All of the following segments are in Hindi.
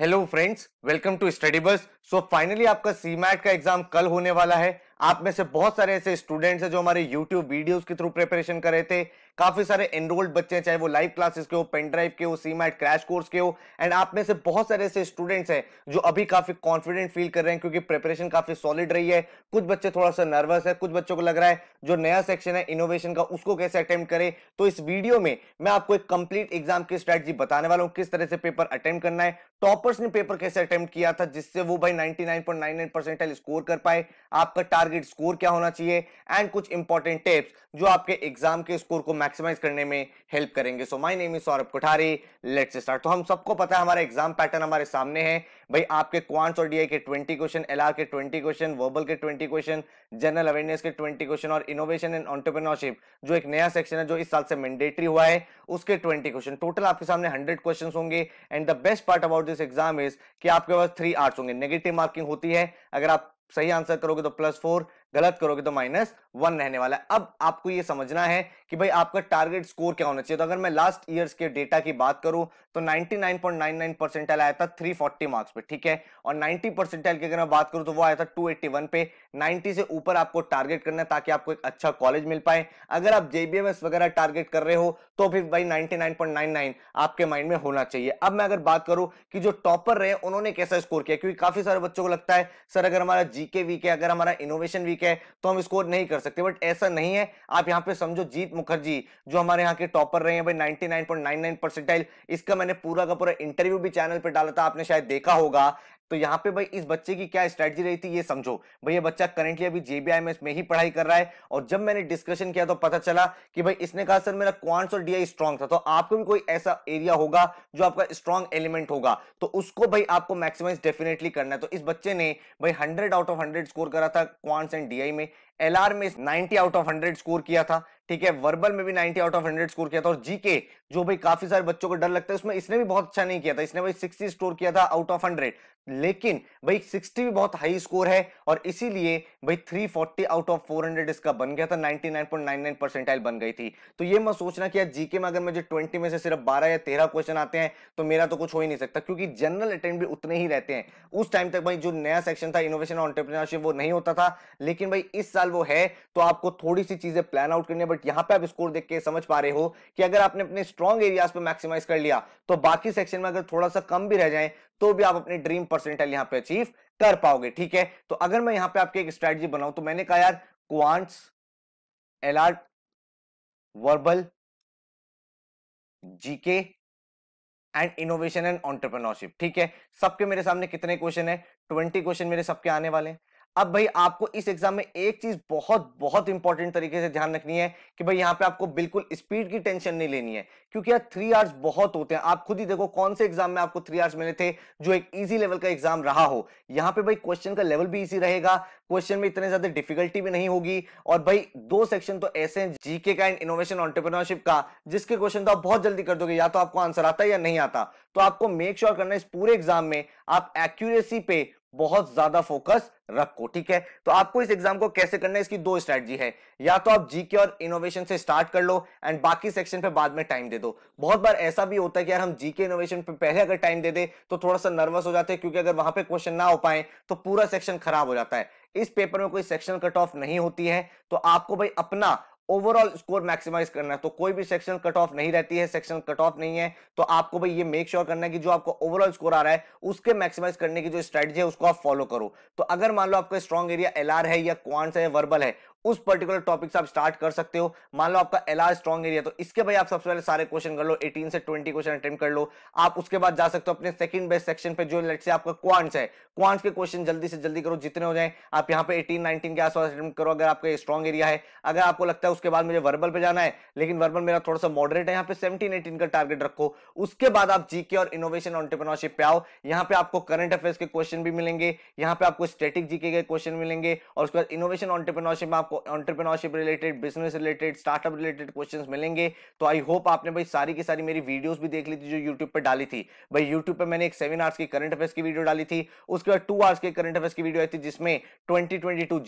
hello friends welcome to study bus so finally आपका सीमैट का एग्जाम कल होने वाला है आप में से बहुत सारे ऐसे स्टूडेंट्स हैं जो हमारे यूट्यूब वीडियोस के थ्रू प्रिपरेशन कर रहे थे काफी सारे एनरोल्ड बच्चे हैं चाहे वो लाइव क्लासेस के हो पेन ड्राइव के हो सी मैट क्रैश कोर्स के हो एंड आप में से बहुत सारे ऐसे स्टूडेंट्स हैं जो अभी काफी कॉन्फिडेंट फील कर रहे हैं क्योंकि प्रिपरेशन काफी सॉलिड रही है कुछ बच्चे थोड़ा सा नर्वस है कुछ बच्चों को लग रहा है जो नया सेक्शन है इनोवेशन का उसको कैसे अटेम्प्ट करे तो इस वीडियो में मैं आपको एक कंप्लीट एग्जाम की स्ट्रेटजी बताने वाला हूँ किस तरह से पेपर अटेम्प्ट करना है टॉपर्स ने पेपर कैसे अटेम्प्ट किया था जिससे वो भाई नाइनटी स्कोर कर पाए आपका टारगेट स्कोर क्या होना चाहिए एंड कुछ इंपॉर्टेंट टिप्स जो आपके एग्जाम के स्कोर को मैक्सिमाइज करने में हेल्प करेंगे so my name is Saurabh Kothari let's start तो हम सबको पता है हमारा एग्जाम पैटर्न हमारे सामने है भाई आपके क्वांट्स और डीआई के ट्वेंटी क्वेश्चन एल के ट्वेंटी क्वेश्चन वर्बल के ट्वेंटी क्वेश्चन जनरल अवेयरनेस के ट्वेंटी क्वेश्चन और इनोवेशन एंड ऑन्टरप्रेन्योरशिप जो एक नया सेक्शन है जो इस साल से मैंडेटरी हुआ है उसके ट्वेंटी क्वेश्चन टोटल आपके सामने हंड्रेड क्वेश्चन होंगे and the best part about this exam is कि आपके पास थ्री आर्ट्स होंगे नेगेटिव मार्किंग होती है अगर आप सही आंसर करोगे तो प्लस फोर गलत करोगे तो माइनस वन रहने वाला है अब आपको ये समझना है कि भाई आपका टारगेट स्कोर क्या होना चाहिए तो अगर मैं लास्ट ईयर्स के डेटा की बात करूं तो 99.99 परसेंटाइल आया था 340 मार्क्स पे ठीक है और 90 परसेंटाइल की अगर मैं बात करूं तो वो आया था 281 पे 90 से ऊपर आपको टारगेट करना है ताकि आपको एक अच्छा कॉलेज मिल पाए अगर आप जेबीएमएस वगैरह टारगेट कर रहे हो तो फिर भाई नाइन आपके माइंड में होना चाहिए अब मैं अगर बात करूं कि जो टॉपर रहे उन्होंने कैसा स्कोर किया क्योंकि काफी सारे बच्चों को लगता है सर अगर हमारा जीके है अगर हमारा इनोवेशन वीक है तो हम स्कोर नहीं कर सकते बट ऐसा नहीं है आप यहाँ पे समझो जीत मुखर्जी जो हमारे यहाँ के टॉपर रहे हैं भाई 99.99 परसेंटाइल इसका मैंने पूरा का पूरा इंटरव्यू भी चैनल पर डाला था आपने शायद देखा होगा तो यहाँ पे भाई इस बच्चे की क्या स्ट्रेटजी रही थी ये समझो भाई ये बच्चा करेंटली अभी जेबीआई में ही पढ़ाई कर रहा है और जब मैंने डिस्कशन किया तो पता चला कि भाई इसने कहा सर मेरा क्वांट्स और डीआई स्ट्रॉन्ग था तो आपको भी कोई ऐसा एरिया होगा जो आपका स्ट्रॉन्ग एलिमेंट होगा तो उसको भाई आपको मैक्सिमाइज डेफिनेटली करना है तो इस बच्चे ने भाई hundred out of hundred score करा था क्वांट्स एंड डीआई में एल में 90 आउट ऑफ 100 स्कोर किया था ठीक है वर्बल में भी 90 आउट ऑफ 100 स्कोर किया था और जीके जो भाई काफी सारे बच्चों को डर लगता है उसमें इसने भी बहुत अच्छा नहीं किया था इसने भाई 60 स्कोर किया था आउट ऑफ 100 लेकिन भाई 60 भी बहुत हाई स्कोर है और इसीलिए भाई 340 आउट ऑफ 400 इसका बन गया था 99.99 परसेंटाइल बन गई थी तो ये मैं सोचना कि जीके में अगर मुझे ट्वेंटी में से सिर्फ बारह या तेरह क्वेश्चन आते हैं तो मेरा तो कुछ हो ही नहीं सकता क्योंकि जनरल अटेंड भी उतने ही रहते हैं उस टाइम तक भाई जो नया सेक्शन था इनोवेशन ऑन्टरप्रीनरशिप वो नहीं होता था लेकिन भाई इस साल साल वो है तो आपको थोड़ी सी चीजें प्लान आउट करनी है बट यहां पे आप स्कोर देख के समझ पा रहे हो कि अगर आपने अपने स्ट्रॉन्ग एरियाज पे मैक्सिमाइज कर लिया तो बाकी सेक्शन में अगर थोड़ा सा कम भी रह जाए तो भी आप अपने ड्रीम परसेंटेज यहां पर अचीव कर पाओगे ठीक है तो अगर मैं यहां पर आपकी एक स्ट्रेटजी बनाऊं तो मैंने कहा यार quants LR verbal GK and innovation and entrepreneurship ठीक है सबके मेरे सामने कितने क्वेश्चन है ट्वेंटी क्वेश्चन मेरे सबके आने वाले हैं अब भाई आपको इस एग्जाम में एक चीज बहुत बहुत इंपॉर्टेंट तरीके से ध्यान रखनी है कि भाई यहाँ पे आपको बिल्कुल स्पीड की टेंशन नहीं लेनी है क्योंकि यार थ्री आवर्स बहुत होते हैं आप खुद ही देखो कौन से एग्जाम में आपको थ्री आवर्स मिले थे जो एक इजी लेवल का एग्जाम रहा हो यहाँ पे भाई क्वेश्चन का लेवल भी इजी रहेगा क्वेश्चन में इतने ज्यादा डिफिकल्टी भी नहीं होगी और भाई दो सेक्शन तो ऐसे हैं जीके का एंड इनोवेशन ऑन्टरप्रिनरशिप का जिसके क्वेश्चन तो आप बहुत जल्दी कर दोगे या तो आपको आंसर आता है या नहीं आता तो आपको मेक श्योर sure करना इस पूरे एग्जाम में आप एक्यूरेसी पे बहुत ज्यादा फोकस रखो ठीक है तो आपको इस एग्जाम को कैसे करना है इसकी दो स्ट्रेटजी है या तो आप जीके और इनोवेशन से स्टार्ट कर लो एंड बाकी सेक्शन पे बाद में टाइम दे दो बहुत बार ऐसा भी होता है कि यार हम जीके इनोवेशन पे पहले अगर टाइम दे दे तो थोड़ा सा नर्वस हो जाते हैं क्योंकि अगर वहां पर क्वेश्चन ना हो पाए तो पूरा सेक्शन खराब हो जाता है इस पेपर में कोई सेक्शन कट ऑफ नहीं होती है तो आपको भाई अपना ओवरऑल स्कोर मैक्सिमाइज करना है तो कोई भी सेक्शन कट ऑफ नहीं रहती है सेक्शन कट ऑफ नहीं है तो आपको भाई ये मेक श्योर sure करना है कि जो आपको ओवरऑल स्कोर आ रहा है उसके मैक्सिमाइज करने की जो स्ट्रेटजी है उसको आप फॉलो करो तो अगर मान लो आपका स्ट्रॉन्ग एरिया एल है या क्वांट्स है वर्बल है उस पर्टिकुलर टॉपिक से आप स्टार्ट कर सकते हो मान लो आपका एल आर स्ट्रॉन्ग एरिया तो इसके भाई आप सबसे पहले सारे क्वेश्चन कर लो 18 से 20 क्वेश्चन अटेम्प्ट कर लो आप उसके बाद जा सकते हो अपने सेकंड बेस्ट सेक्शन पे जो लेट से आपका क्वांट्स है क्वांट्स के क्वेश्चन जल्दी से जल्दी करो जितने हो जाए आप यहाँ पे एटीन नाइनटीन के आसपास अटेम्प्ट करो अगर आपका स्ट्रॉन्ग एरिया है अगर आपको लगता है उसके बाद मुझे वर्बल पे जाना है लेकिन वर्बल मेरा थोड़ा सा मॉडरेट है यहाँ पे सेवेंटीन एटीन का टारगेट रखो उसके बाद आप जीके और इनोवेशन ऑन्टरप्रनरशिप पे आओ यहाँ पे आपको करंट अफेयर्स के क्वेश्चन भी मिलेंगे यहाँ पे आपको स्टेटिक जीके के क्वेश्चन मिलेंगे और उसके बाद इनोवेशन ऑन्टरप्रनरशिप में आपको आपको entrepreneurship related business related startup related question मिलेंगे तो आई होप आपने भाई सारी की सारी मेरी वीडियोस भी देख ली थी जो यूट्यूब पर डाली थी भाई यूट्यूब पर मैंने एक सेवन आवर्स की करंट अफेयर्स की वीडियो डाली थी उसके बाद टू आवर्स के करंट अफेयर्स की वीडियो आई थी जिसमें ट्वेंटी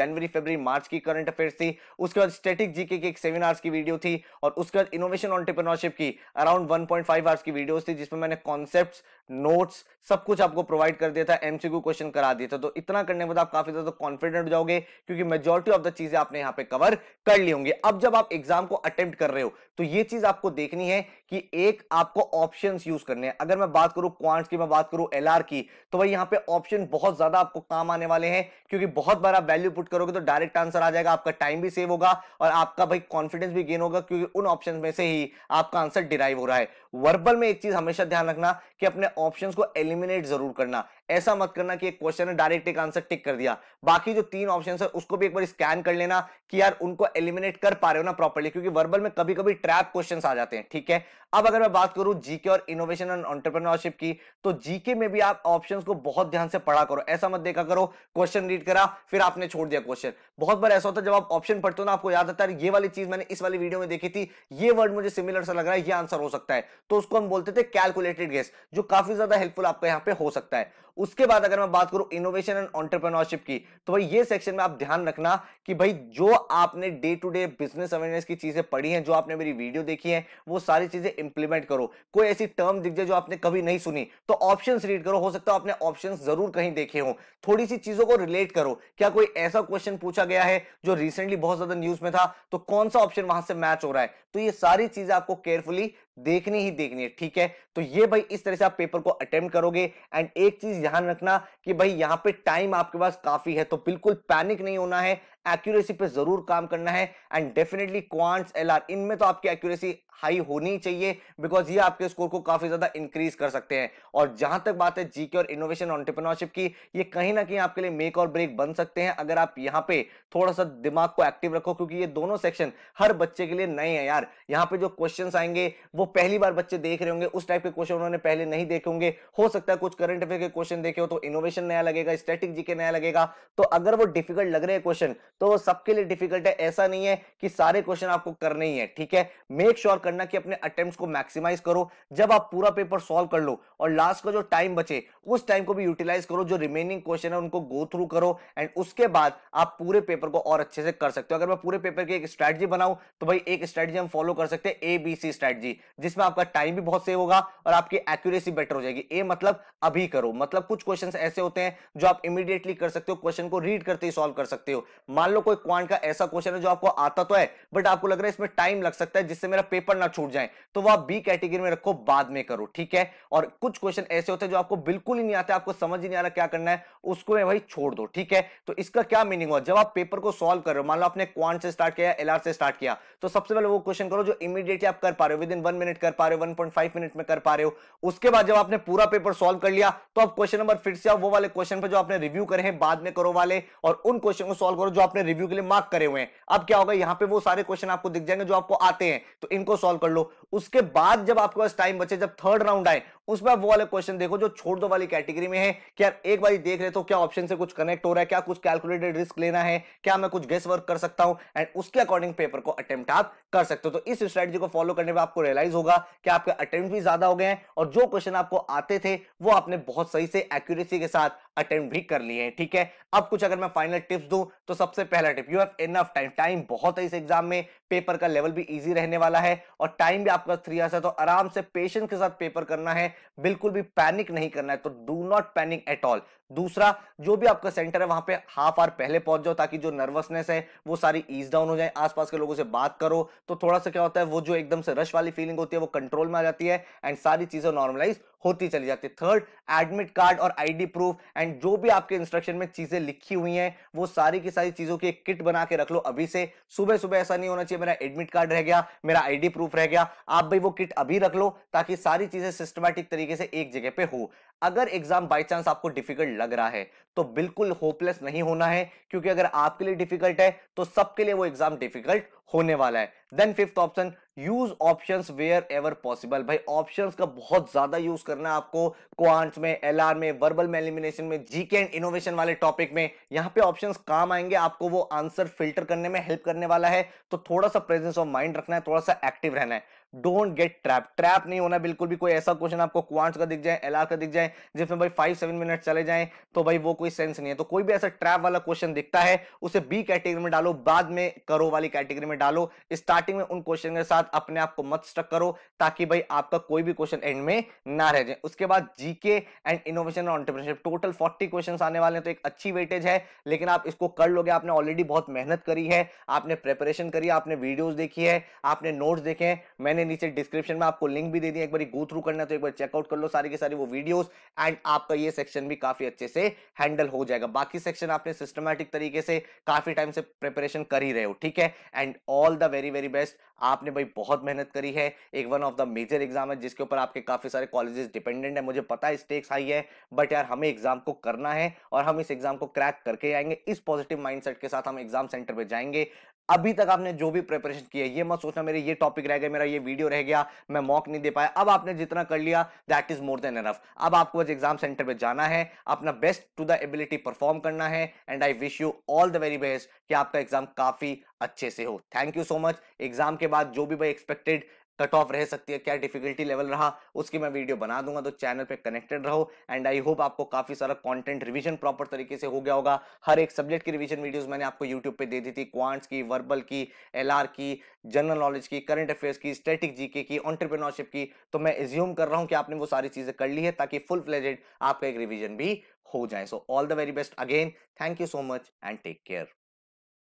जनवरी फेबर मार्च की करंट अफेयर्स थी उसके बाद स्टेटिक जीके की एक सेवन आवर्स की वीडियो थी और उसके बाद इनोवेशन ऑन्टरप्रनोरशिप की around one point five hours की वीडियोस थी जिसमें मैंने कॉन्सेप्ट नोट्स सब कुछ आपको प्रोवाइड कर दिया था एमसीक्यू क्वेश्चन करा दिया था तो इतना करने के बाद आप काफी ज्यादा कॉन्फिडेंट हो जाओगे क्योंकि मेजोरिटी ऑफ द चीजें आप आपने यहां पे कवर कर ली होंगी अब जब आप एग्जाम को अटेम्प्ट कर रहे हो तो ये चीज आपको देखनी है कि एक आपको ऑप्शन यूज करने हैं अगर मैं बात करूं क्वांट्स की मैं बात करूं एल की तो भाई यहां पे ऑप्शन बहुत ज्यादा आपको काम आने वाले हैं क्योंकि बहुत बार आप वैल्यू पुट करोगे तो डायरेक्ट आंसर आ जाएगा आपका टाइम भी सेव होगा और आपका भाई कॉन्फिडेंस भी गेन होगा क्योंकि उन ऑप्शन में से ही आपका आंसर डिराइव हो रहा है वर्बल में एक चीज हमेशा ध्यान रखना कि अपने ऑप्शन को एलिमिनेट जरूर करना ऐसा मत करना कि एक क्वेश्चन ने डायरेक्ट एक आंसर टिक कर दिया बाकी जो तीन ऑप्शन है उसको भी एक बार स्कैन कर लेना कि यार उनको एलिमिनेट कर पा रहे हो ना प्रॉपरली क्योंकि वर्बल में कभी कभी ट्रैप क्वेश्चन आ जाते हैं ठीक है अब अगर मैं बात करूं जीके और इनोवेशन एंड ऑन्टरप्रनोरशिप की तो जीके में भी आप ऑप्शन को बहुत ध्यान से पढ़ा करो ऐसा मत देखा करो क्वेश्चन रीड करा फिर आपने छोड़ दिया क्वेश्चन बहुत बार ऐसा होता है जब आप ऑप्शन पढ़ते हो ना आपको याद आता है ये वाली चीज मैंने इस वाली वीडियो में देखी थी ये वर्ड मुझे सिमिलर सा लग रहा है ये आंसर हो सकता है तो उसको हम बोलते थे कैलकुलेटेड गेस जो काफी ज्यादा हेल्पफुल आपका यहाँ पे हो सकता है उसके बाद अगर मैं बात करूं इनोवेशन एंड ऑन्टरप्रनोरशिप की तो भाई ये सेक्शन में आप ध्यान रखना कि भाई जो आपने day to day business awareness की चीजें पढ़ी हैं जो आपने मेरी वीडियो देखी है वो सारी चीजें इंप्लीमेंट करो कोई ऐसी टर्म दिख जाए जो आपने कभी नहीं सुनी तो ऑप्शन रीड करो हो सकता है आपने ऑप्शन जरूर कहीं देखे हो थोड़ी सी चीजों को रिलेट करो क्या कोई ऐसा क्वेश्चन पूछा गया है जो रिसेंटली बहुत ज्यादा न्यूज में था तो कौन सा ऑप्शन वहां से मैच हो रहा है तो ये सारी चीजें आपको केयरफुली देखनी ही देखनी है ठीक है तो ये भाई इस तरह से आप पेपर को अटेम्प्ट करोगे एंड एक चीज ध्यान रखना कि भाई यहाँ पे टाइम आपके पास काफी है तो बिल्कुल पैनिक नहीं होना है एक्यूरेसी पे जरूर काम करना है and definitely quants L R इनमें तो आपकी एक्यूरेसी हाई होनी चाहिए बिकॉज ये आपके स्कोर को काफी ज्यादा इंक्रीज कर सकते हैं और जहां तक बात है जीके और इनोवेशन ऑन्टरप्रनोरशिप की ये कहीं ना कहीं आपके लिए मेक और ब्रेक बन सकते हैं अगर आप यहाँ पे थोड़ा सा दिमाग को एक्टिव रखो क्योंकि ये दोनों सेक्शन हर बच्चे के लिए नए हैं यार यहाँ पे जो क्वेश्चन आएंगे वो पहली बार बच्चे देख रहे होंगे उस टाइप के क्वेश्चन उन्होंने पहले नहीं देखे होंगे हो सकता है कुछ करंट अफेयर के क्वेश्चन देखे हो तो इनोवेशन नया लगेगा स्ट्रेटिक जीके नया लगेगा तो अगर वो डिफिकल्ट लग रहे हैं क्वेश्चन तो वो सबके लिए डिफिकल्ट है ऐसा नहीं है कि सारे क्वेश्चन आपको करने ही है ठीक है मेक श्योर sure करना कि अपने अटेम्प्ट को मैक्सिमाइज करो जब आप पूरा पेपर सॉल्व कर लो और लास्ट का जो टाइम बचे उस टाइम को भी यूटिलाइज करो जो रिमेनिंग क्वेश्चन है उनको गो थ्रू करो एंड उसके बाद आप पूरे पेपर को और अच्छे से कर सकते हो अगर मैं पूरे पेपर की एक स्ट्रैटेजी बनाऊ तो भाई एक स्ट्रैटेजी हम फॉलो कर सकते हैं ए बी सी स्ट्रैटेजी जिसमें आपका टाइम भी बहुत सेव होगा और आपकी एक्यूरेसी बेटर हो जाएगी ए मतलब अभी करो मतलब कुछ क्वेश्चन ऐसे होते हैं जो आप इमीडिएटली कर सकते हो क्वेश्चन को रीड करते ही सॉल्व कर सकते हो मान लो कोई क्वांट का ऐसा क्वेश्चन है जो आपको आता तो है बट आपको लग रहा है इसमें टाइम लग सकता है जिससे मेरा पेपर ना छूट जाए तो वह बी कैटेगरी में रखो बाद में करो ठीक है और कुछ क्वेश्चन ऐसे होते हैं जो आपको बिल्कुल ही नहीं आते आपको समझ ही नहीं आ रहा क्या करना है उसको भाई छोड़ दो ठीक है तो इसका क्या मीनिंग हुआ जब आप पेपर को सोल्व कर रहे हो मान लो आपने क्वांट से स्टार्ट किया एल से स्टार्ट किया तो सबसे पहले वो क्वेश्चन करो जो इमीडिएटली आप कर पा रहे हो विद इन वन मिनट कर पा रहे हो वन मिनट में कर पा रहे हो उसके बाद जब आपने पूरा पेपर सोल्व कर लिया तो आप क्वेश्चन नंबर फिर से आओ वो वाले क्वेश्चन पर जो आपने रिव्यू करे हैं बाद में करो वाले और उन क्वेश्चन को सोल्व करो जो आप आपने रिव्यू के लिए मार्क करे हुए हैं अब क्या होगा यहाँ पे वो सारे क्वेश्चन आपको दिख जाएंगे जो आपको आते हैं तो इनको सॉल्व कर लो उसके बाद जब आपके पास टाइम बचे जब थर्ड राउंड आए उसमें वो वाले क्वेश्चन देखो जो छोड़ दो वाली कैटेगरी में है कि यार एक बार देख रहे तो क्या ऑप्शन से कुछ कनेक्ट हो रहा है क्या कुछ कैलकुलेटेड रिस्क लेना है क्या मैं कुछ गेस वर्क कर सकता हूं एंड उसके अकॉर्डिंग पेपर को अटेम्प्ट आप कर सकते हो तो इस स्ट्रेटजी को फॉलो करने में आपको रियलाइज होगा कि आपके अटेम्प्ट भी ज्यादा हो गए हैं और जो क्वेश्चन आपको आते थे वो आपने बहुत सही से एक्यूरेसी के साथ अटेम्प्ट भी कर लिए हैं ठीक है अब कुछ अगर मैं फाइनल टिप्स दूं तो सबसे पहला tip you have enough time time बहुत है इस एग्जाम में पेपर का लेवल भी इजी रहने वाला है और टाइम भी आपका थ्री आवर्स है तो आराम से पेशेंस के साथ पेपर करना है बिल्कुल भी पैनिक नहीं करना है तो do not panic at all दूसरा जो भी आपका सेंटर है वहां पे हाफ आवर पहले पहुंच जाओ ताकि जो नर्वसनेस है वो सारी ईज डाउन हो जाए आसपास के लोगों से बात करो तो थोड़ा सा क्या होता है वो जो एकदम से रश वाली फीलिंग होती है वो कंट्रोल में आ जाती है एंड सारी चीजें नॉर्मलाइज होती चली जाती है थर्ड एडमिट कार्ड और आईडी प्रूफ एंड जो भी आपके इंस्ट्रक्शन में चीजें लिखी हुई हैं वो सारी की सारी चीजों की एक किट बना के रख लो अभी से सुबह सुबह ऐसा नहीं होना चाहिए मेरा एडमिट कार्ड रह गया मेरा आईडी प्रूफ रह गया आप भाई वो किट अभी रख लो ताकि सारी चीजें सिस्टमेटिक तरीके से एक जगह पे हो अगर एग्जाम बाई चांस आपको डिफिकल्ट लग रहा है तो बिल्कुल होपलेस नहीं होना है क्योंकि अगर आपके लिए डिफिकल्ट है तो सबके लिए वो एग्जाम डिफिकल्ट होने वाला है then fifth option use options wherever possible भाई ऑप्शंस का बहुत ज्यादा यूज करना आपको क्वांट्स में एलआर में वर्बल में एलिमिनेशन में जीके एंड इनोवेशन वाले टॉपिक में यहां पे ऑप्शंस काम आएंगे आपको वो आंसर फिल्टर करने में हेल्प करने वाला है तो थोड़ा सा प्रेजेंस ऑफ माइंड रखना है थोड़ा सा एक्टिव रहना है डोंट गेट ट्रैप ट्रैप नहीं होना बिल्कुल भी कोई ऐसा क्वेश्चन आपको क्वांट्स का दिख जाए एलआर का दिख जाए जिसमें भाई फाइव सेवन मिनट चले जाए तो भाई वो कोई सेंस नहीं है तो कोई भी ऐसा ट्रैप वाला क्वेश्चन दिखता है उसे बी कैटेगरी में डालो बाद में करो वाली कैटेगरी में डालो स्टार्टिंग में उन क्वेश्चन के साथ अपने आप को मत स्ट्रक करो ताकि भाई आपका कोई भी क्वेश्चन एंड में ना रह जाए उसके बाद जीके एंड इनोवेशन और एंटरप्रेन्योरशिप टोटल फोर्टी क्वेश्चन आने वाले हैं तो एक अच्छी वेटेज है लेकिन आप इसको कर लोगे आपने ऑलरेडी बहुत मेहनत करी है आपने प्रेपरेशन करी है आपने वीडियोज देखी है आपने नोट्स देखे हैं मैंने नीचे डिस्क्रिप्शन में आपको लिंक भी दे दी एक बार गो थ्रू करना तो एक बार चेकआउट कर लो सारी की सारी वो वीडियोज एंड आपका ये सेक्शन भी काफी अच्छे से हैंडल हो जाएगा बाकी सेक्शन आपने सिस्टमैटिक तरीके से काफी टाइम से प्रिपरेशन कर ही रहे हो ठीक है and all the very very best आपने भाई बहुत मेहनत करी है एक one of the major exam है जिसके ऊपर आपके काफी सारे कॉलेजेस डिपेंडेंट है मुझे पता है स्टेक्स हाई है बट यार हमें एग्जाम को करना है और हम इस एग्जाम को क्रैक करके आएंगे इस पॉजिटिव माइंडसेट के साथ हम एग्जाम सेंटर पे जाएंगे अभी तक आपने जो भी प्रिपरेशन किया ये मत सोचना मेरे ये टॉपिक रह गया मेरा ये वीडियो रह गया मैं मॉक नहीं दे पाया अब आपने जितना कर लिया that is more than enough अब आपको आज एग्जाम सेंटर पे जाना है अपना best to the ability perform करना है and I wish you all the very best कि आपका एग्जाम काफी अच्छे से हो thank you so much exam के बाद जो भी भाई एक्सपेक्टेड कट ऑफ रह सकती है क्या डिफिकल्टी लेवल रहा उसकी मैं वीडियो बना दूंगा तो चैनल पे कनेक्टेड रहो एंड आई होप आपको काफी सारा कंटेंट रिवीजन प्रॉपर तरीके से हो गया होगा हर एक सब्जेक्ट की रिवीजन वीडियोस मैंने आपको यूट्यूब पे दे दी थी क्वांट्स की वर्बल की एल की जनरल नॉलेज की करंट अफेयर्स की स्टेटिक जीके की ऑन्टरप्रीनोरशिप की तो मैं एज्यूम कर रहा हूँ कि आपने वो सारी चीजें कर ली है ताकि फुल फ्लेजेड आपका एक रिविजन भी हो जाए so all the very best again thank you so much and take care